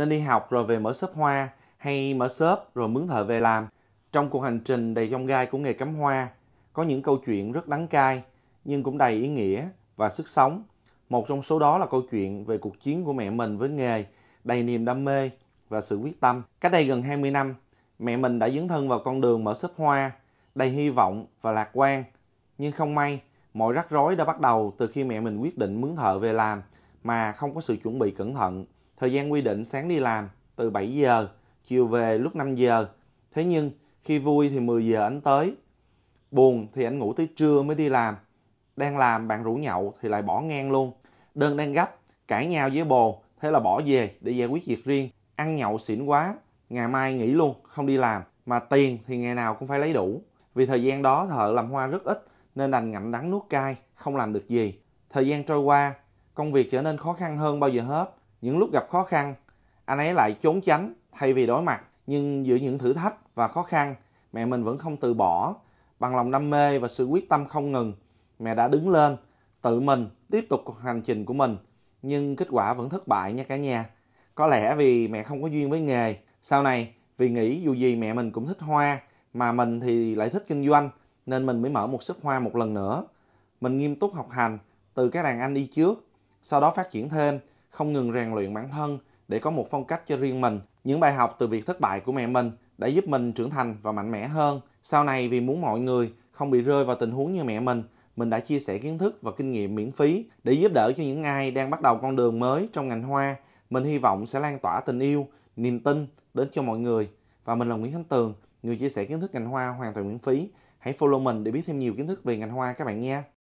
nên đi học rồi về mở shop hoa hay mở shop rồi mướn thợ về làm. Trong cuộc hành trình đầy trong gai của nghề cắm hoa, có những câu chuyện rất đắng cay nhưng cũng đầy ý nghĩa và sức sống. Một trong số đó là câu chuyện về cuộc chiến của mẹ mình với nghề, đầy niềm đam mê và sự quyết tâm. Cách đây gần 20 năm, mẹ mình đã dấn thân vào con đường mở shop hoa, đầy hy vọng và lạc quan. Nhưng không may, mọi rắc rối đã bắt đầu từ khi mẹ mình quyết định mướn thợ về làm mà không có sự chuẩn bị cẩn thận Thời gian quy định sáng đi làm từ 7 giờ, chiều về lúc 5 giờ. Thế nhưng khi vui thì 10 giờ anh tới, buồn thì anh ngủ tới trưa mới đi làm. Đang làm bạn rủ nhậu thì lại bỏ ngang luôn. Đơn đang gấp, cãi nhau với bồ, thế là bỏ về để giải quyết việc riêng. Ăn nhậu xỉn quá, ngày mai nghỉ luôn, không đi làm. Mà tiền thì ngày nào cũng phải lấy đủ. Vì thời gian đó thợ làm hoa rất ít nên đành ngậm đắng nuốt cay, không làm được gì. Thời gian trôi qua, công việc trở nên khó khăn hơn bao giờ hết những lúc gặp khó khăn anh ấy lại trốn tránh thay vì đối mặt nhưng giữa những thử thách và khó khăn mẹ mình vẫn không từ bỏ bằng lòng đam mê và sự quyết tâm không ngừng mẹ đã đứng lên tự mình tiếp tục hành trình của mình nhưng kết quả vẫn thất bại nha cả nhà có lẽ vì mẹ không có duyên với nghề sau này vì nghĩ dù gì mẹ mình cũng thích hoa mà mình thì lại thích kinh doanh nên mình mới mở một shop hoa một lần nữa mình nghiêm túc học hành từ các đàn anh đi trước sau đó phát triển thêm không ngừng rèn luyện bản thân để có một phong cách cho riêng mình. Những bài học từ việc thất bại của mẹ mình đã giúp mình trưởng thành và mạnh mẽ hơn. Sau này vì muốn mọi người không bị rơi vào tình huống như mẹ mình, mình đã chia sẻ kiến thức và kinh nghiệm miễn phí để giúp đỡ cho những ai đang bắt đầu con đường mới trong ngành hoa. Mình hy vọng sẽ lan tỏa tình yêu, niềm tin đến cho mọi người. Và mình là Nguyễn Khánh Tường, người chia sẻ kiến thức ngành hoa hoàn toàn miễn phí. Hãy follow mình để biết thêm nhiều kiến thức về ngành hoa các bạn nha.